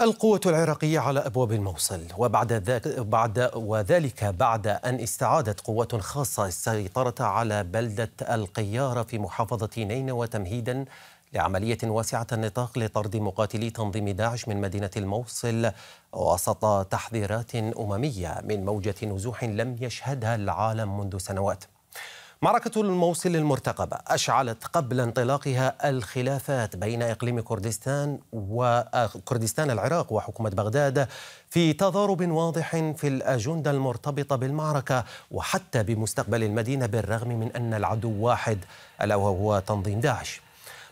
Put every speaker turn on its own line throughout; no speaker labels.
القوة العراقية على أبواب الموصل وبعد ذاك بعد وذلك بعد أن استعادت قوة خاصة السيطرة على بلدة القيارة في محافظة نينوى تمهيدا لعملية واسعة النطاق لطرد مقاتلي تنظيم داعش من مدينة الموصل وسط تحذيرات أممية من موجة نزوح لم يشهدها العالم منذ سنوات معركة الموصل المرتقبة أشعلت قبل انطلاقها الخلافات بين إقليم كردستان وكردستان آه، العراق وحكومة بغداد في تضارب واضح في الأجندة المرتبطة بالمعركة وحتى بمستقبل المدينة بالرغم من أن العدو واحد ألا وهو تنظيم داعش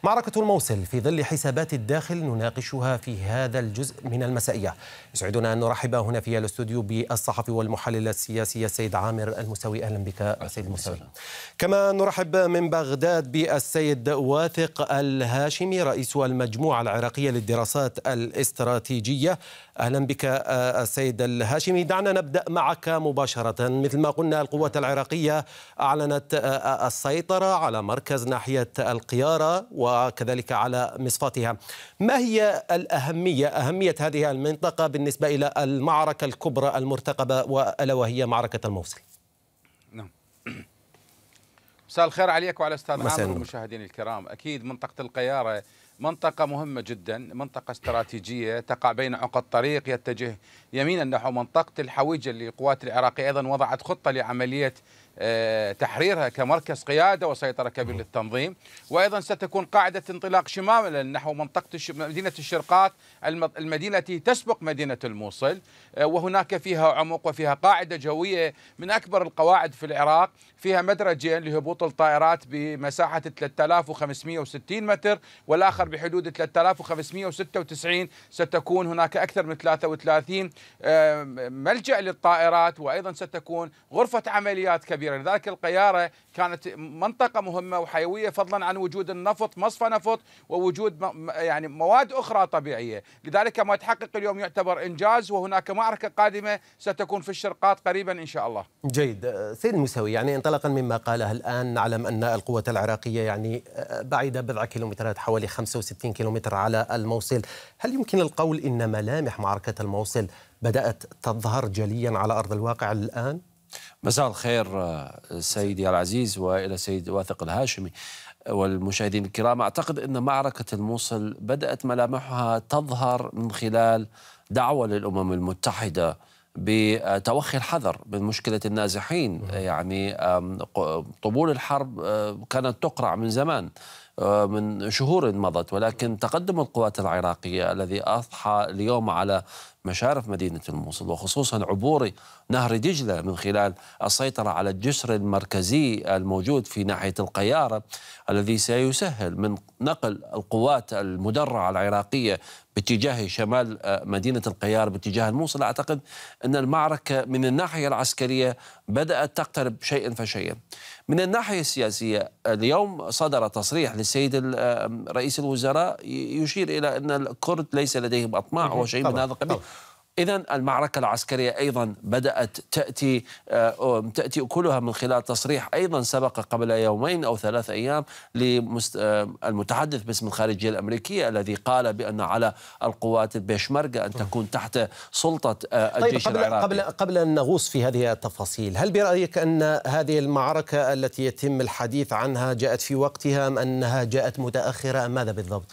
معركة الموصل في ظل حسابات الداخل نناقشها في هذا الجزء من المسائية يسعدنا أن نرحب هنا في الاستوديو بالصحفي والمحلل السياسي السيد عامر المساوي أهلا بك السيد المساوي كما نرحب من بغداد بالسيد واثق الهاشمي رئيس المجموعة العراقية للدراسات الاستراتيجية أهلا بك آه، السيد الهاشمي دعنا نبدأ معك مباشرة مثل ما قلنا القوة العراقية أعلنت آه، آه، السيطرة على مركز ناحية القيارة و وكذلك على مصفاتها ما هي الأهمية أهمية هذه المنطقة بالنسبة إلى المعركة الكبرى المرتقبة وألا وهي معركة الموصل نعم
مساء الخير عليك وعلى أستاذ عامر والمشاهدين الكرام أكيد منطقة القيارة منطقة مهمة جدا منطقة استراتيجية تقع بين عقد طريق يتجه يمينا نحو منطقة الحويجة اللي القوات العراقية أيضا وضعت خطة لعملية آه، تحريرها كمركز قيادة وسيطرة كبير للتنظيم وأيضا ستكون قاعدة انطلاق شمالا نحو منطقة مدينة الشرقات المدينة التي تسبق مدينة الموصل آه، وهناك فيها عمق وفيها قاعدة جوية من أكبر القواعد في العراق فيها مدرجين لهبوط الطائرات بمساحة 3560 متر والآخر الآخر بحدود 3596 ستكون هناك أكثر من 33 آه، ملجأ للطائرات وأيضا ستكون غرفة عمليات كبيرة لذلك القيارة كانت منطقة مهمة وحيوية فضلا عن وجود النفط مصفى نفط ووجود يعني مواد أخرى طبيعية لذلك ما تحقق اليوم يعتبر إنجاز وهناك معركة قادمة ستكون في الشرقات قريبا إن شاء الله
جيد آه، سيد المساوي يعني انطلاقا مما قاله الآن نعلم أن القوة العراقية يعني آه، بعيدة بضع كيلومترات حوالي 5 65 كيلومتر على الموصل هل يمكن القول إن ملامح معركة الموصل بدأت تظهر جليا على أرض الواقع الآن؟
مساء الخير آه، سيدي العزيز والى السيد واثق الهاشمي والمشاهدين الكرام اعتقد ان معركه الموصل بدات ملامحها تظهر من خلال دعوه للامم المتحده بتوخي الحذر من مشكله النازحين يعني طبول الحرب آه، كانت تقرع من زمان آه، من شهور مضت ولكن تقدم القوات العراقية الذي أضحى اليوم على مشارف مدينة الموصل وخصوصا عبور نهر دجلة من خلال السيطرة على الجسر المركزي الموجود في ناحية القيارة الذي سيسهل من نقل القوات المدرعة العراقية باتجاه شمال آه، مدينة القيار باتجاه الموصل أعتقد أن المعركة من الناحية العسكرية بدأت تقترب شيئا فشيئا من الناحية السياسية اليوم صدر تصريح للسيد رئيس الوزراء يشير إلى أن الكرد ليس لديهم أطماع وشيء من هذا القبيل إذا المعركة العسكرية أيضا بدأت تأتي آه، تأتي أكلها من خلال تصريح أيضا سبق قبل يومين أو ثلاث أيام للمتحدث آه، باسم الخارجية الأمريكية الذي قال بأن على القوات البيشمركة أن تكون تحت سلطة آه، طيب، الجيش طيب قبل العراقي قبل
قبل أن نغوص في هذه التفاصيل هل برأيك أن هذه المعركة التي يتم الحديث عنها جاءت في وقتها أم أنها جاءت متأخرة أم ماذا بالضبط؟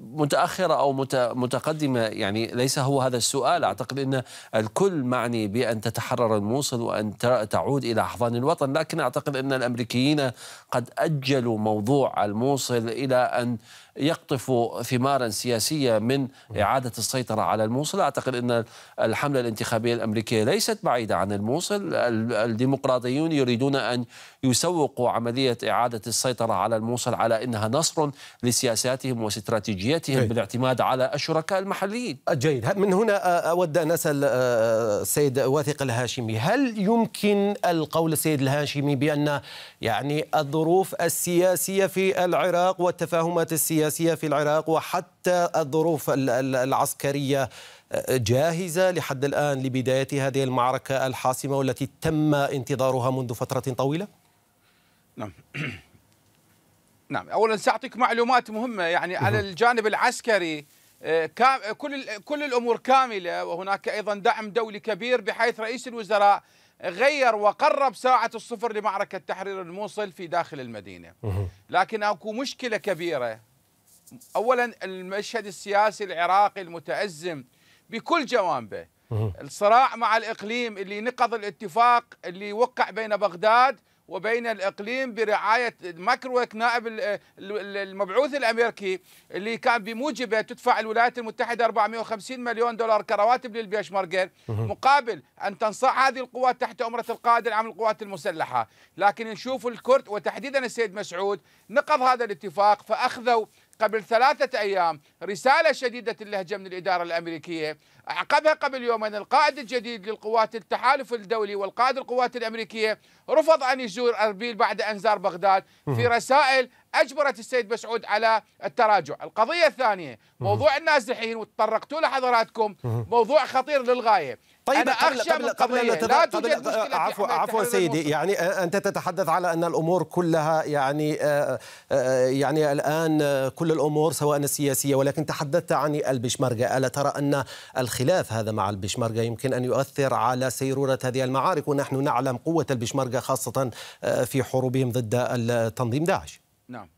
متأخرة
أو متقدمة يعني ليس هو هذا السؤال أعتقد أن الكل معني بأن تتحرر الموصل وأن تعود إلى أحضان الوطن لكن أعتقد أن الأمريكيين قد أجلوا موضوع الموصل إلى أن يقطف ثمارا سياسية من إعادة السيطرة على الموصل أعتقد أن الحملة الانتخابية الأمريكية ليست بعيدة عن الموصل الديمقراطيون يريدون أن يسوقوا عملية إعادة السيطرة على الموصل على أنها نصر لسياساتهم واستراتيجيتهم
بالاعتماد على الشركاء المحليين جيد من هنا آه، أود أن أسأل السيد آه، واثق الهاشمي هل يمكن القول السيد الهاشمي بأن يعني الظروف السياسية في العراق والتفاهمات السياسية السياسية في العراق وحتى الظروف العسكرية آه، جاهزة لحد الآن لبداية هذه المعركة الحاسمة والتي تم انتظارها منذ فترة طويلة؟ نعم
نعم أولا سأعطيك معلومات مهمة يعني على الجانب العسكري آه، كل كل الامور كامله وهناك ايضا دعم دولي كبير بحيث رئيس الوزراء غير وقرب ساعه الصفر لمعركه تحرير الموصل في داخل المدينه لكن اكو مشكله كبيره اولا المشهد السياسي العراقي المتازم بكل جوانبه الصراع مع الاقليم اللي نقض الاتفاق اللي وقع بين بغداد وبين الاقليم برعايه ماكرويك نائب المبعوث الامريكي اللي كان بموجبه تدفع الولايات المتحده 450 مليون دولار كرواتب للبيشمركر مقابل ان تنصاع هذه القوات تحت امره القائد العام للقوات المسلحه، لكن نشوف الكرد وتحديدا السيد مسعود نقض هذا الاتفاق فاخذوا قبل ثلاثة أيام رسالة شديدة اللهجة من الإدارة الأمريكية أعقبها قبل يومين القائد الجديد للقوات التحالف الدولي والقائد القوات الأمريكية رفض أن يزور أربيل بعد أن زار بغداد في رسائل اجبرت السيد مسعود على التراجع، القضيه الثانيه موضوع النازحين وتطرقتوا له حضراتكم موضوع خطير للغايه، طيب أنا أخشى قبل أخشى قبل قبل أن نتبقى لا توجد قبل مشكلة
عفوا آه، عفوا سيدي المصر. يعني آه، أنت تتحدث على أن الأمور كلها يعني آه، يعني الآن كل الأمور سواء السياسية ولكن تحدثت عن البشمركة ألا ترى أن الخلاف هذا مع البشمركة يمكن أن يؤثر على سيرورة هذه المعارك ونحن نعلم قوة البشمركة خاصة في حروبهم ضد التنظيم داعش
نعم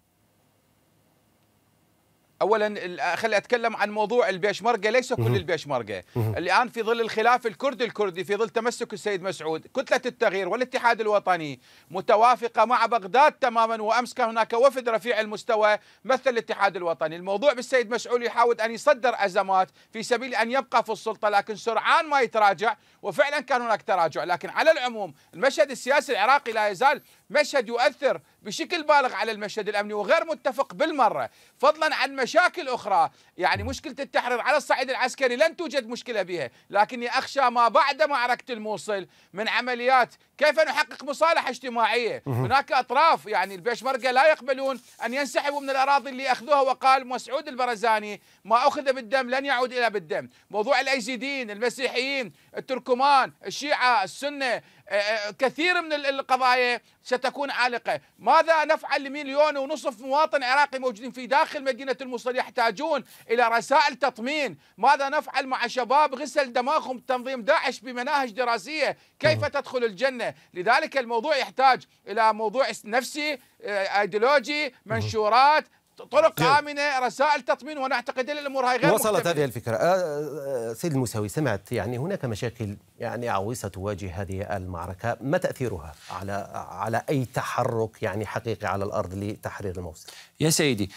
اولا آه، خلي اتكلم عن موضوع البيشمركه ليس كل البيشمركه الان في ظل الخلاف الكردي الكردي في ظل تمسك السيد مسعود كتله التغيير والاتحاد الوطني متوافقه مع بغداد تماما وامس كان هناك وفد رفيع المستوى مثل الاتحاد الوطني الموضوع بالسيد مسعود يحاول ان يصدر ازمات في سبيل ان يبقى في السلطه لكن سرعان ما يتراجع وفعلا كان هناك تراجع لكن على العموم المشهد السياسي العراقي لا يزال مشهد يؤثر بشكل بالغ على المشهد الامني وغير متفق بالمره فضلا عن مشاكل اخرى يعني مشكله التحرير على الصعيد العسكري لن توجد مشكله بها لكني اخشى ما بعد معركه الموصل من عمليات كيف نحقق مصالحه اجتماعيه هناك اطراف يعني البشمركه لا يقبلون ان ينسحبوا من الاراضي اللي اخذوها وقال مسعود البرزاني ما اخذ بالدم لن يعود الى بالدم موضوع الايزيديين المسيحيين التركمان الشيعه السنه آه، آه، كثير من القضايا ستكون عالقة ماذا نفعل لمليون ونصف مواطن عراقي موجودين في داخل مدينة الموصل يحتاجون إلى رسائل تطمين ماذا نفعل مع شباب غسل دماغهم تنظيم داعش بمناهج دراسية كيف نعم. تدخل الجنة لذلك الموضوع يحتاج إلى موضوع نفسي ايديولوجي آه، منشورات طرق غير. امنه رسائل تطمين ونعتقد ان الامور هاي غير وصلت مختلفة.
هذه الفكره أه, آه، سيد المساوي سمعت يعني هناك مشاكل يعني عويصه تواجه هذه المعركه ما تاثيرها على على اي تحرك يعني حقيقي على الارض لتحرير الموصل يا سيدي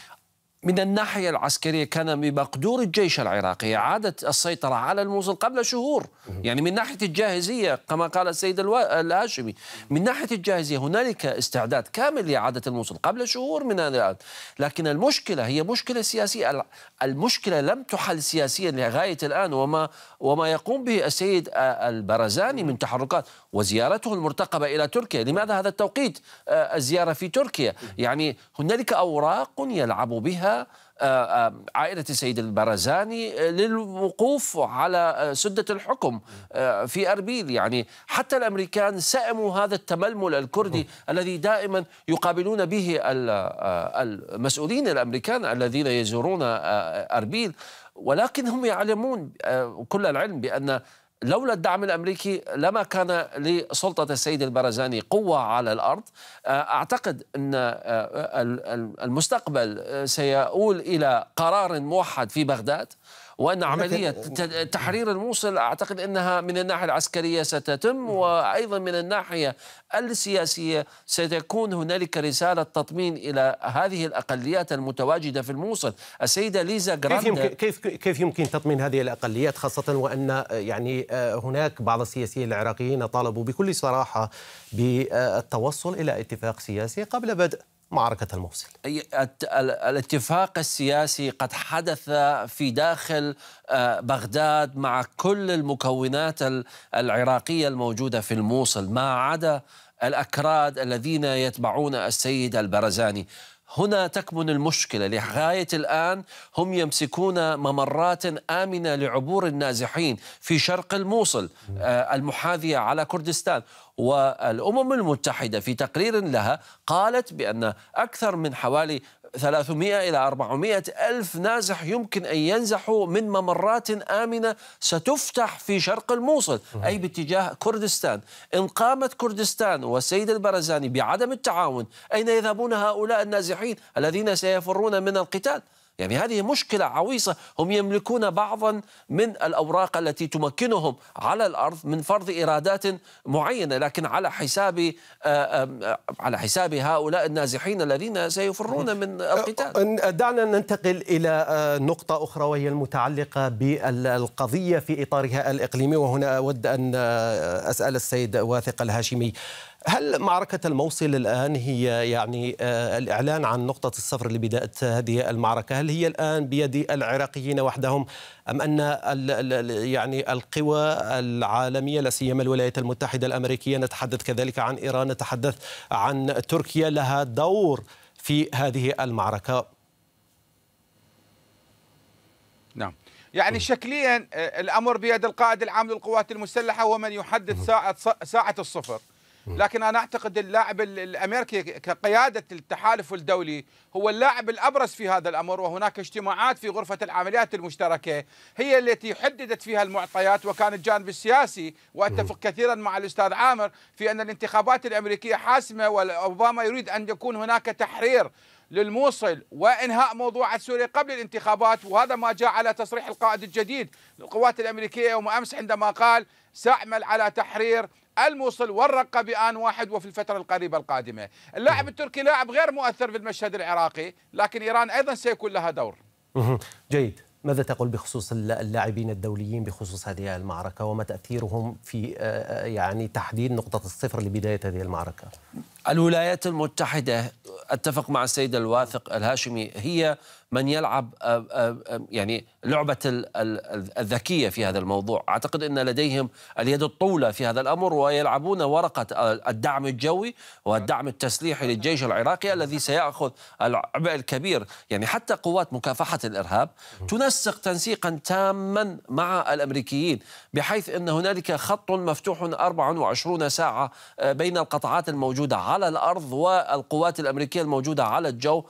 من الناحية العسكرية كان
بمقدور الجيش العراقي إعادة السيطرة على الموصل قبل شهور يعني من ناحية الجاهزية كما قال السيد الهاشمي من ناحية الجاهزية هنالك استعداد كامل لإعادة الموصل قبل شهور من الآن لكن المشكلة هي مشكلة سياسية المشكلة لم تحل سياسيا لغاية الآن وما وما يقوم به السيد البرزاني من تحركات وزيارته المرتقبة إلى تركيا لماذا هذا التوقيت الزيارة في تركيا يعني هنالك أوراق يلعب بها آه، آه، عائلة السيد البرزاني آه، للوقوف على سدة الحكم في أربيل يعني حتى الأمريكان سئموا هذا التململ الكردي الذي دائما يقابلون به المسؤولين الأمريكان الذين يزورون أربيل ولكن هم يعلمون كل العلم بأن لولا الدعم الامريكي لما كان لسلطه السيد البرزاني قوه على الارض آه، اعتقد ان آه، آه، المستقبل سيؤول الى قرار موحد في بغداد وأن عملية تحرير الموصل أعتقد أنها من الناحية العسكرية ستتم وأيضا من الناحية السياسية ستكون هنالك رسالة تطمين إلى هذه الأقليات المتواجدة في الموصل السيدة ليزا كيف يمكن,
كيف, كيف يمكن تطمين هذه الأقليات خاصة وأن يعني آه، هناك بعض السياسيين العراقيين طالبوا بكل صراحة بالتوصل إلى اتفاق سياسي قبل بدء معركة الموصل
الاتفاق السياسي قد حدث في داخل آه، بغداد مع كل المكونات العراقية الموجودة في الموصل ما عدا الأكراد الذين يتبعون السيد البرزاني هنا تكمن المشكلة لغاية الآن هم يمسكون ممرات آمنة لعبور النازحين في شرق الموصل آه، المحاذية على كردستان والأمم المتحدة في تقرير لها قالت بأن أكثر من حوالي 300 إلى 400 ألف نازح يمكن أن ينزحوا من ممرات آمنة ستفتح في شرق الموصل أي باتجاه كردستان إن قامت كردستان والسيد البرزاني بعدم التعاون أين يذهبون هؤلاء النازحين الذين سيفرون من القتال يعني هذه مشكلة عويصة هم يملكون بعضا من الأوراق التي تمكنهم على الأرض من فرض إرادات معينة لكن على حساب آه، على حساب هؤلاء النازحين الذين سيفرون
من القتال أه، أه، دعنا ننتقل إلى نقطة أخرى وهي المتعلقة بالقضية في إطارها الإقليمي وهنا أود أن أسأل السيد واثق الهاشمي هل معركة الموصل الآن هي يعني آه، الإعلان عن نقطة الصفر لبداية هذه المعركة هل هي الآن بيد العراقيين وحدهم أم أن يعني القوى العالمية لا سيما الولايات المتحدة الأمريكية نتحدث كذلك عن إيران نتحدث عن تركيا لها دور في هذه المعركة
نعم يعني شكليا آه، الامر بيد القائد العام للقوات المسلحه ومن يحدد ساعه ساعه الصفر لكن انا اعتقد اللاعب الامريكي كقياده التحالف الدولي هو اللاعب الابرز في هذا الامر وهناك اجتماعات في غرفه العمليات المشتركه هي التي حددت فيها المعطيات وكان الجانب السياسي واتفق كثيرا مع الاستاذ عامر في ان الانتخابات الامريكيه حاسمه واوباما يريد ان يكون هناك تحرير للموصل وانهاء موضوع سوريا قبل الانتخابات وهذا ما جاء على تصريح القائد الجديد للقوات الامريكيه يوم امس عندما قال ساعمل على تحرير الموصل والرقة بآن واحد وفي الفترة القريبة القادمة اللاعب التركي لاعب غير مؤثر في المشهد العراقي لكن إيران أيضا سيكون لها دور جيد
ماذا تقول بخصوص اللاعبين الدوليين بخصوص هذه المعركة وما تأثيرهم في يعني تحديد نقطة الصفر لبداية هذه المعركة الولايات المتحدة
أتفق مع السيد الواثق الهاشمي هي من يلعب آه، آه، آه، يعني لعبة الذكية في هذا الموضوع أعتقد أن لديهم اليد الطولة في هذا الأمر ويلعبون ورقة الدعم الجوي والدعم التسليحي للجيش العراقي الذي سيأخذ العبء الكبير يعني حتى قوات مكافحة الإرهاب تنسق تنسيقا تاما مع الأمريكيين بحيث أن هنالك خط مفتوح 24 ساعة بين القطعات الموجودة على الارض والقوات الامريكيه الموجوده على الجو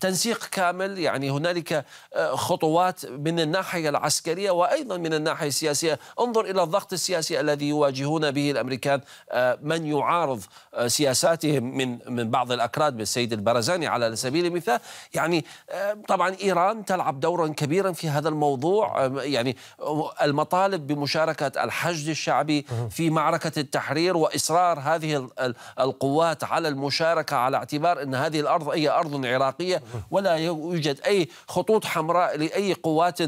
تنسيق كامل يعني هنالك آه، خطوات من الناحيه العسكريه وايضا من الناحيه السياسيه انظر الى الضغط السياسي الذي يواجهون به الامريكان آه، من يعارض آه، سياساتهم من من بعض الاكراد بالسيد البرزاني على سبيل المثال يعني طبعا ايران تلعب دورا كبيرا في هذا الموضوع يعني المطالب بمشاركه الحشد الشعبي في معركه التحرير واصرار هذه القوات على المشاركة على اعتبار أن هذه الأرض هي أرض عراقية ولا يوجد أي خطوط حمراء لأي قوات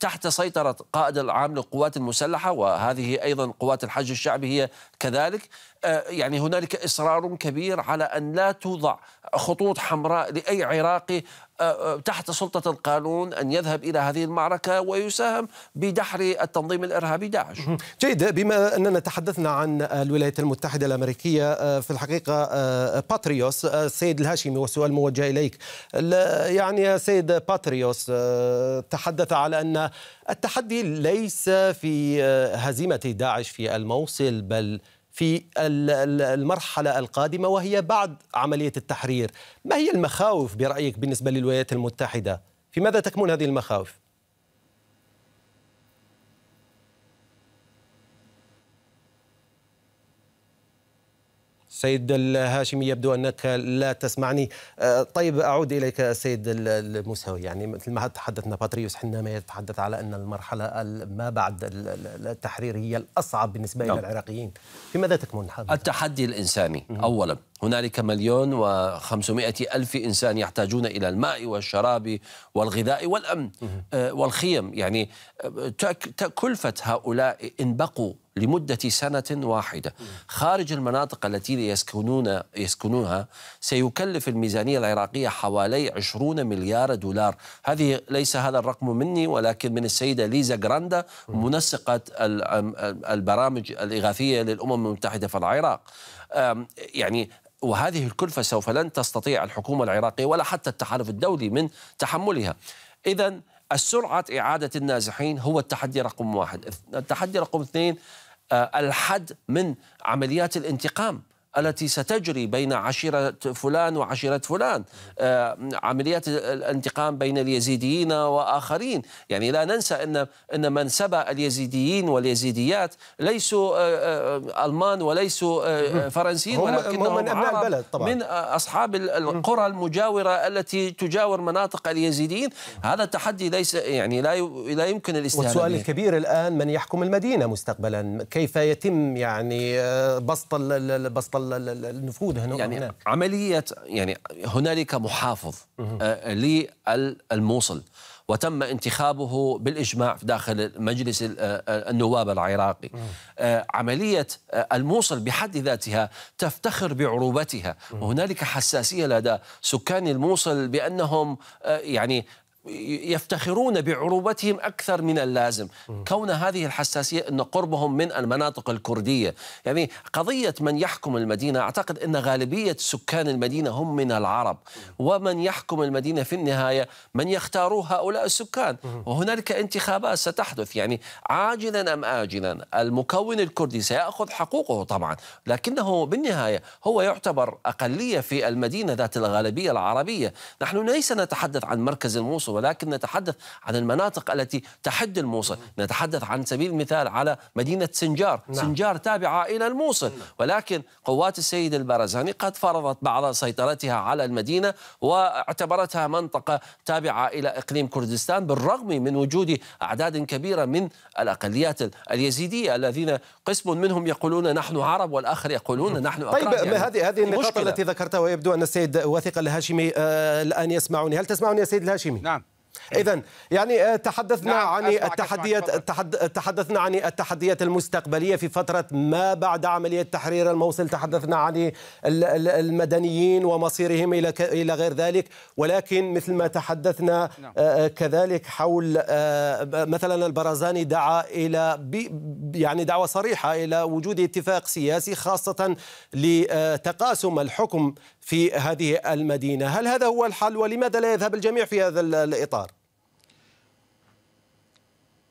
تحت سيطرة قائد العام للقوات المسلحة وهذه أيضا قوات الحج الشعبي هي كذلك آه، يعني هنالك اصرار كبير على ان لا توضع خطوط حمراء لاي عراقي آه، آه، تحت سلطه القانون ان يذهب الى هذه المعركه ويساهم بدحر التنظيم الارهابي داعش.
جيد بما اننا تحدثنا عن الولايات المتحده الامريكيه في الحقيقه باتريوس السيد الهاشمي والسؤال موجه اليك يعني السيد باتريوس تحدث على ان التحدي ليس في هزيمه داعش في الموصل بل في المرحلة القادمة وهي بعد عملية التحرير ما هي المخاوف برأيك بالنسبة للولايات المتحدة في ماذا تكمن هذه المخاوف؟ سيد الهاشمي يبدو أنك لا تسمعني أه، طيب أعود إليك السيد المساوي يعني مثل ما تحدثنا باتريوس حينما يتحدث على أن المرحلة ما بعد التحرير هي الأصعب بالنسبة إلى نعم. العراقيين في ماذا تكمن
التحدي الإنساني أولا هنالك مليون و500 ألف إنسان يحتاجون إلى الماء والشراب والغذاء والأمن آه، والخيم يعني آه، كلفة هؤلاء إن بقوا لمدة سنة واحدة خارج المناطق التي يسكنون يسكنونها سيكلف الميزانية العراقية حوالي 20 مليار دولار هذه ليس هذا الرقم مني ولكن من السيدة ليزا جراندا منسقة البرامج الإغاثية للأمم المتحدة في العراق يعني وهذه الكلفة سوف لن تستطيع الحكومة العراقية ولا حتى التحالف الدولي من تحملها إذا السرعة إعادة النازحين هو التحدي رقم واحد التحدي رقم اثنين آه، الحد من عمليات الانتقام التي ستجري بين عشيرة فلان وعشيرة فلان آه، عمليات الانتقام بين اليزيديين وآخرين يعني لا ننسى أن أن سبى اليزيديين واليزيديات ليسوا آه، آه، ألمان وليسوا فرنسيين ولكنهم من أبناء البلد طبعا من أصحاب القرى المجاورة التي تجاور مناطق اليزيديين هذا التحدي ليس يعني لا لا يمكن الاستهانة والسؤال
الكبير الآن من يحكم المدينة مستقبلا كيف يتم يعني بسط بسط النفوذ هنا يعني هناك.
عمليه يعني هنالك محافظ آه، للموصل وتم انتخابه بالاجماع داخل مجلس آه، النواب العراقي آه، عمليه الموصل بحد ذاتها تفتخر بعروبتها وهنالك حساسيه لدى سكان الموصل بانهم يعني يفتخرون بعروبتهم أكثر من اللازم كون هذه الحساسية أن قربهم من المناطق الكردية يعني قضية من يحكم المدينة أعتقد أن غالبية سكان المدينة هم من العرب ومن يحكم المدينة في النهاية من يختاروه هؤلاء السكان وهنالك انتخابات ستحدث يعني عاجلا أم آجلا المكون الكردي سيأخذ حقوقه طبعا لكنه بالنهاية هو يعتبر أقلية في المدينة ذات الغالبية العربية نحن ليس نتحدث عن مركز الموصل الموصل ولكن نتحدث عن المناطق التي تحد الموصل نتحدث عن سبيل المثال على مدينة سنجار نعم. سنجار تابعة إلى الموصل نعم. ولكن قوات السيد البرزاني قد فرضت بعض سيطرتها على المدينة واعتبرتها منطقة تابعة إلى إقليم كردستان بالرغم من وجود أعداد كبيرة من الأقليات اليزيدية الذين قسم منهم يقولون نحن عرب والآخر يقولون نحن طيب يعني هذه هذه النقاط التي
ذكرتها ويبدو أن السيد واثق الهاشمي آه، الآن يسمعني هل تسمعني يا سيد الهاشمي؟ نعم إيه. اذا يعني آه، تحدثنا نعم عن التحديات تحدثنا عن التحديات المستقبليه في فتره ما بعد عمليه تحرير الموصل تحدثنا عن المدنيين ومصيرهم الى الى غير ذلك ولكن مثل ما تحدثنا نعم. آه، آه، كذلك حول مثلا البرزاني دعا الى يعني دعوه صريحه الى وجود اتفاق سياسي خاصه لتقاسم الحكم في هذه المدينة هل هذا هو الحل ولماذا لا يذهب الجميع في هذا الإطار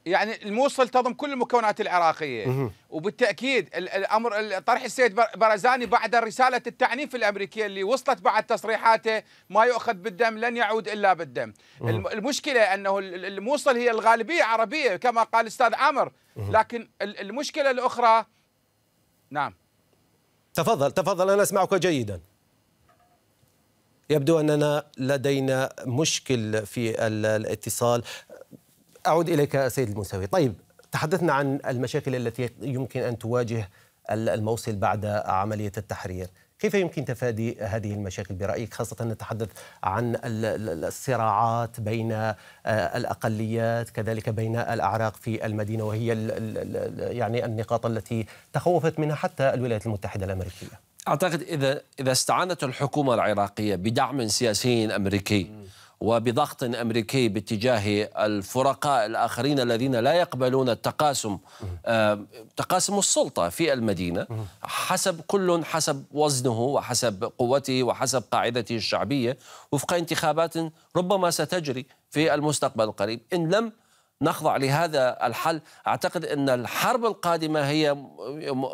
يعني الموصل تضم كل المكونات العراقية وبالتأكيد الأمر طرح السيد برزاني بعد رسالة التعنيف الأمريكية اللي وصلت بعد تصريحاته ما يؤخذ بالدم لن يعود إلا بالدم المشكلة أنه الموصل هي الغالبية عربية كما قال الأستاذ عامر لكن المشكلة الأخرى نعم
تفضل تفضل أنا أسمعك جيداً يبدو أننا لدينا مشكل في الاتصال أعود إليك سيد المساوي طيب تحدثنا عن المشاكل التي يمكن أن تواجه الموصل بعد عملية التحرير كيف يمكن تفادي هذه المشاكل برأيك خاصة نتحدث عن الصراعات بين آه، الأقليات كذلك بين الأعراق في المدينة وهي يعني النقاط التي تخوفت منها حتى الولايات المتحدة الأمريكية
اعتقد اذا اذا استعانت الحكومه العراقيه بدعم سياسي امريكي وبضغط امريكي باتجاه الفرقاء الاخرين الذين لا يقبلون التقاسم آه، تقاسم السلطه في المدينه حسب كل حسب وزنه وحسب قوته وحسب قاعدته الشعبيه وفق انتخابات ربما ستجري في المستقبل القريب ان لم نخضع لهذا الحل أعتقد أن الحرب القادمة هي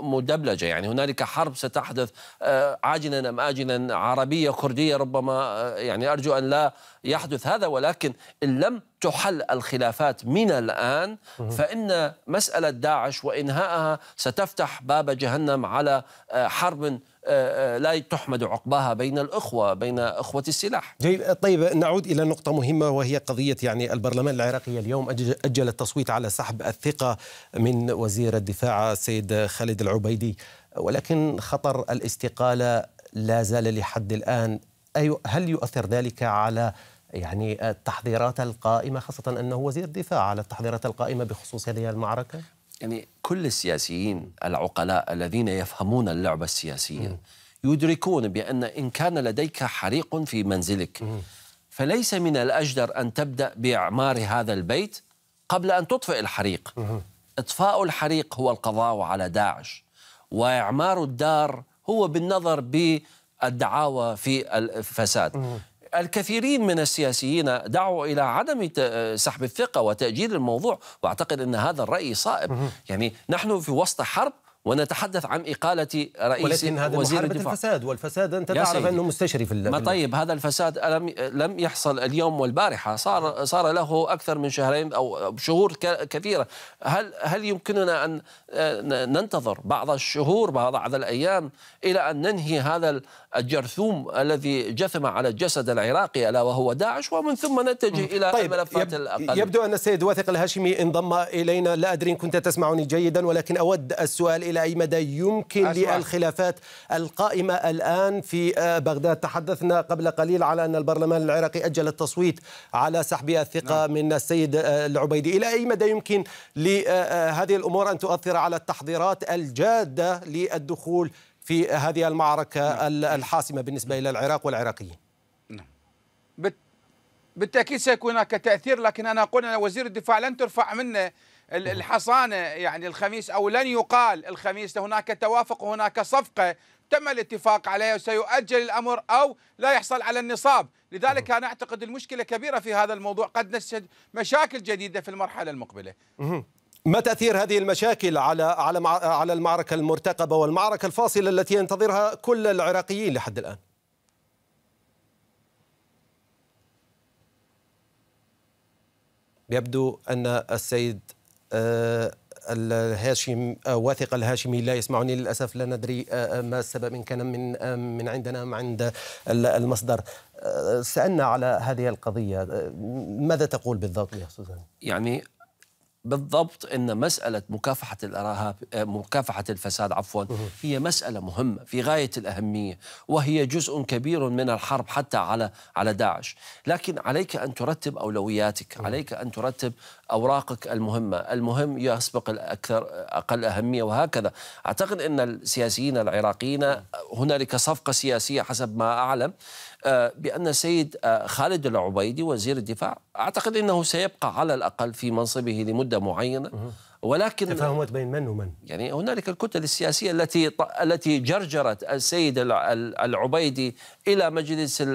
مدبلجة يعني هنالك حرب ستحدث آه، عاجلا أم آجلا عربية كردية ربما آه، يعني أرجو أن لا يحدث هذا ولكن إن لم تحل الخلافات من الآن فإن مسألة داعش وإنهائها ستفتح باب جهنم على آه، حرب آه، آه، لا تحمد عقباها بين الأخوة بين أخوة السلاح
جيد طيب نعود إلى نقطة مهمة وهي قضية يعني البرلمان العراقي اليوم أجل التصويت على سحب الثقة من وزير الدفاع السيد خالد العبيدي ولكن خطر الاستقالة لا زال لحد الآن أي هل يؤثر ذلك على يعني التحضيرات القائمة خاصة أنه وزير الدفاع على التحضيرات القائمة بخصوص هذه المعركة
يعني كل السياسيين العقلاء الذين يفهمون اللعبة السياسية م. يدركون بأن إن كان لديك حريق في منزلك م. فليس من الأجدر أن تبدأ بإعمار هذا البيت قبل أن تطفئ الحريق م. إطفاء الحريق هو القضاء على داعش وإعمار الدار هو بالنظر بالدعاوى في الفساد الكثيرين من السياسيين دعوا إلى عدم سحب الثقة وتأجيل الموضوع وأعتقد أن هذا الرأي صائب يعني نحن في وسط حرب ونتحدث عن إقالة رئيس ولكن هذا وزير محاربة الدفاع. الفساد
والفساد أنت تعرف أنه مستشري في ما طيب هذا
الفساد لم لم يحصل اليوم والبارحة صار صار له أكثر من شهرين أو شهور كثيرة هل هل يمكننا أن آه، ننتظر بعض الشهور بعض الأيام إلى أن ننهي هذا الجرثوم الذي جثم على الجسد العراقي ألا وهو داعش ومن ثم نتجه إلى طيب الملفات يب الأقل يبدو
أن السيد واثق الهاشمي انضم إلينا لا أدري إن كنت تسمعني جيدا ولكن أود السؤال إلى إلى أي مدى يمكن للخلافات القائمة الآن في آه، بغداد تحدثنا قبل قليل على أن البرلمان العراقي أجل التصويت على سحب الثقة نعم. من السيد آه، العبيدي إلى أي مدى يمكن لهذه آه، الأمور أن تؤثر على التحضيرات الجادة للدخول في هذه المعركة نعم. الحاسمة بالنسبة إلى العراق والعراقيين نعم.
بالتأكيد سيكون هناك تأثير لكن أنا أقول أن وزير الدفاع لن ترفع منه الحصانه يعني الخميس او لن يقال الخميس هناك توافق وهناك صفقه تم الاتفاق عليها وسيؤجل الامر او لا يحصل على النصاب، لذلك انا اعتقد المشكله كبيره في هذا الموضوع قد نشهد مشاكل جديده في المرحله المقبله.
ما تاثير هذه المشاكل على على على المعركه المرتقبه والمعركه الفاصله التي ينتظرها كل العراقيين لحد الان؟ يبدو ان السيد آه، الهاشم آه، واثق الهاشمي لا يسمعني للاسف لا ندري آه، ما السبب ان كان من من عندنا ام عند المصدر سالنا على هذه القضيه ماذا تقول بالضبط يا سوزان
يعني بالضبط ان مساله مكافحه الارهاب مكافحه الفساد عفوا هي مساله مهمه في غايه الاهميه وهي جزء كبير من الحرب حتى على على داعش، لكن عليك ان ترتب اولوياتك، عليك ان ترتب اوراقك المهمه، المهم يسبق الاكثر اقل اهميه وهكذا، اعتقد ان السياسيين العراقيين هنالك صفقه سياسيه حسب ما اعلم آه، بان السيد آه، خالد العبيدي وزير الدفاع اعتقد انه سيبقى على الاقل في منصبه لمده معينه ولكن تفاهمات بين من ومن؟ يعني هنالك الكتل السياسيه التي التي جرجرت السيد العبيدي إلى مجلس آه،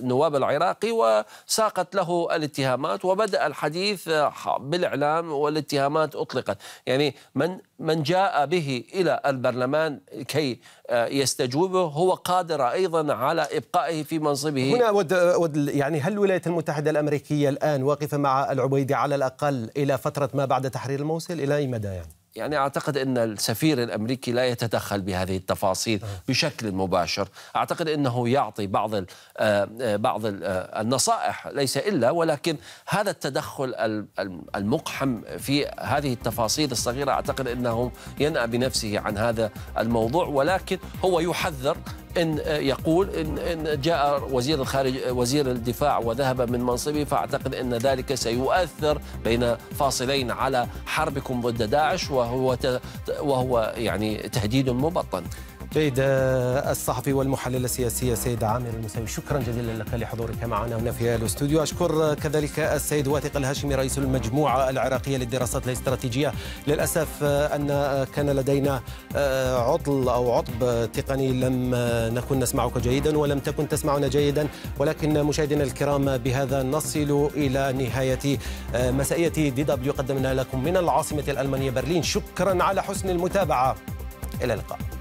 النواب العراقي وساقت له الاتهامات وبدأ الحديث آه، بالإعلام والاتهامات أطلقت يعني من من جاء به إلى البرلمان كي آه، يستجوبه هو قادر أيضا على إبقائه في منصبه هنا
ود, ود يعني هل الولايات المتحدة الأمريكية الآن واقفة مع العبيدي على الأقل إلى فترة ما بعد تحرير الموصل إلى أي مدى يعني؟
يعني اعتقد ان السفير الامريكي لا يتدخل بهذه التفاصيل آه. بشكل مباشر، اعتقد انه يعطي بعض الـ آه، آه، بعض الـ النصائح ليس الا ولكن هذا التدخل المقحم في هذه التفاصيل الصغيره اعتقد انه ينأى بنفسه عن هذا الموضوع ولكن هو يحذر إن يقول إن, إن جاء وزير الخارج وزير الدفاع وذهب من منصبه فأعتقد أن ذلك سيؤثر بين فاصلين على حربكم ضد داعش وهو وهو يعني تهديد
مبطن جيد الصحفي والمحلل السياسي السيد عامر المساوي شكرا جزيلا لك لحضورك معنا هنا في الاستوديو اشكر كذلك السيد واثق الهاشمي رئيس المجموعه العراقيه للدراسات الاستراتيجيه للاسف ان كان لدينا عطل او عطب تقني لم نكن نسمعك جيدا ولم تكن تسمعنا جيدا ولكن مشاهدينا الكرام بهذا نصل الى نهايه مسائيه دي دبليو قدمنا لكم من العاصمه الالمانيه برلين شكرا على حسن المتابعه الى اللقاء